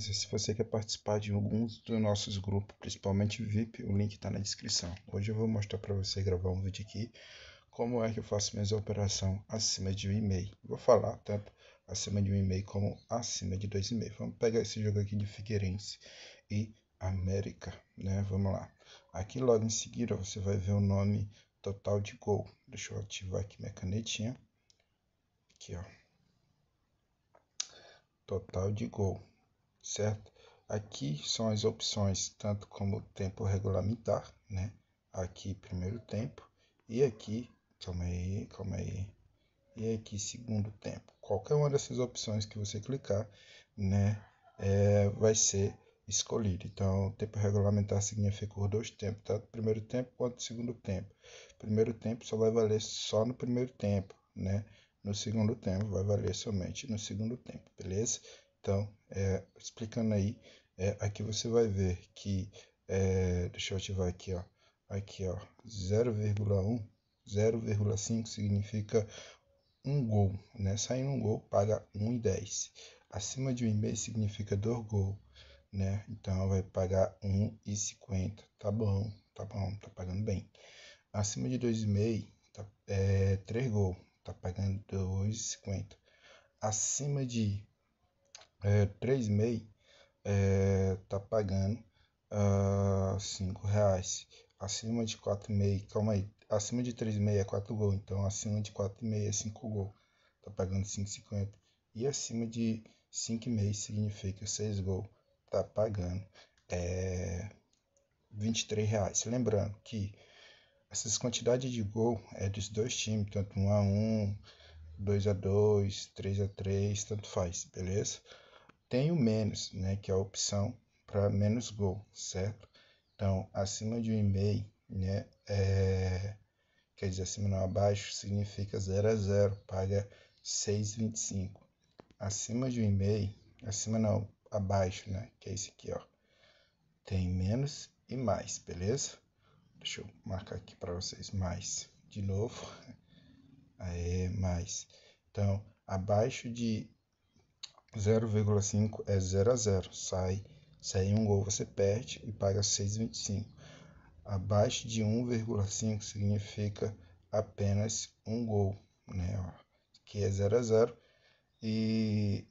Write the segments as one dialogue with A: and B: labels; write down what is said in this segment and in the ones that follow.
A: beleza? Se você quer participar de alguns dos nossos grupos, principalmente VIP, o link está na descrição. Hoje eu vou mostrar para você gravar um vídeo aqui como é que eu faço minhas operação acima de um e-mail. Vou falar tanto acima de um e-mail como acima de dois e-mail. Vamos pegar esse jogo aqui de Figueirense e América, né? Vamos lá. Aqui logo em seguida você vai ver o nome total de gol. Deixa eu ativar aqui minha canetinha. Aqui, ó total de gol certo? Aqui são as opções, tanto como tempo regulamentar, né? Aqui primeiro tempo e aqui, calma aí, calma aí. E aqui segundo tempo. Qualquer uma dessas opções que você clicar, né, é, vai ser escolhido. Então, tempo regulamentar significa os dois tempos, tanto primeiro tempo quanto segundo tempo. Primeiro tempo só vai valer só no primeiro tempo, né? No segundo tempo vai valer somente no segundo tempo, beleza? Então, é, explicando aí, é, aqui você vai ver que, é, deixa eu ativar aqui, ó, aqui ó, 0,1, 0,5 significa um gol, né? Saindo um gol paga 1,10. Acima de 1,5 significa dois gols, né? Então vai pagar 1,50. Tá bom, tá bom, tá pagando bem. Acima de 2,5 tá, é 3 gols, tá pagando 2,50. Acima de é, 3,5 é, tá pagando uh, ah, 5 reais acima de 4,5 calma aí acima de 3,5 é 4 gol então acima de 4,5 é 5 gol tá pagando 5,50 e acima de 5,5 significa 6 gol tá pagando é, 23 reais lembrando que essas quantidades de gol é dos dois times tanto 1 a 1 2 a 2 3 a 3 tanto faz beleza tem o menos, né, que é a opção para menos gol, certo? Então, acima de 1,5, né, é, quer dizer, acima não abaixo, significa 0 a 0, paga 6,25. Acima de um e e-mail, acima não, abaixo, né, que é esse aqui, ó. Tem menos e mais, beleza? Deixa eu marcar aqui para vocês mais de novo. Aê, mais. Então, abaixo de 0,5 é 0 a 0. Sai, sai um gol, você perde e paga 6,25. Abaixo de 1,5 significa apenas um gol, né? Que é 0 a 0 e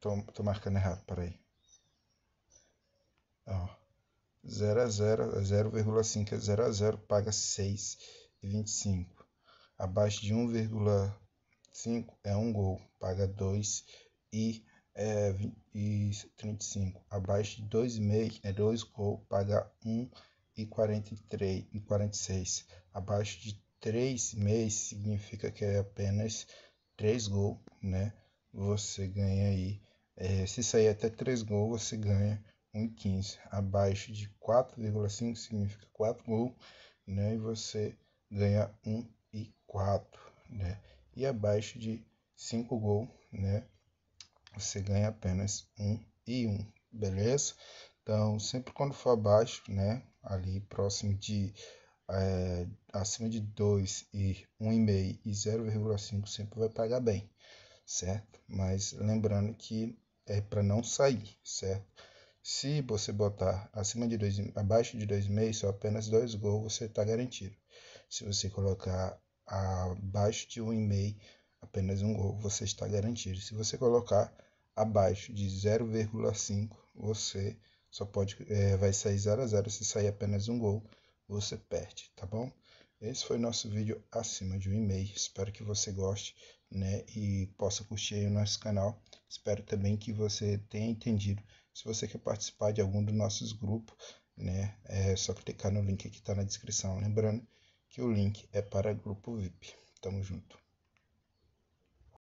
A: tô, tô marcando errado, peraí. aí 0 a 0, 0,5 é 0 a 0, paga 6,25. Abaixo de 1,5 é um gol, paga 2,25 e, é, 20, e 35. Abaixo de 2,5 é 2 gol, paga 1 e 43 e 46. Abaixo de meses significa que é apenas 3 gol, né? Você ganha aí. É, se sair até 3 gols, você ganha 1,15. Abaixo de 4,5 significa 4 gols, né? E você ganha 1,4, e né? E abaixo de 5 gols, né? você ganha apenas um e um, beleza? Então, sempre quando for abaixo, né, ali próximo de é, acima de 2 e 1,5 e 0,5 sempre vai pagar bem, certo? Mas lembrando que é para não sair, certo? Se você botar acima de dois, abaixo de 2,5, só apenas dois gols, você está garantido. Se você colocar abaixo de 1,5, apenas um gol, você está garantido. Se você colocar abaixo de 0,5, você só pode é, vai sair 0 a 0 se sair apenas um gol você perde tá bom esse foi nosso vídeo acima de um e-mail espero que você goste né e possa curtir aí o nosso canal espero também que você tenha entendido se você quer participar de algum dos nossos grupos né é só clicar no link que está na descrição lembrando que o link é para grupo VIP tamo junto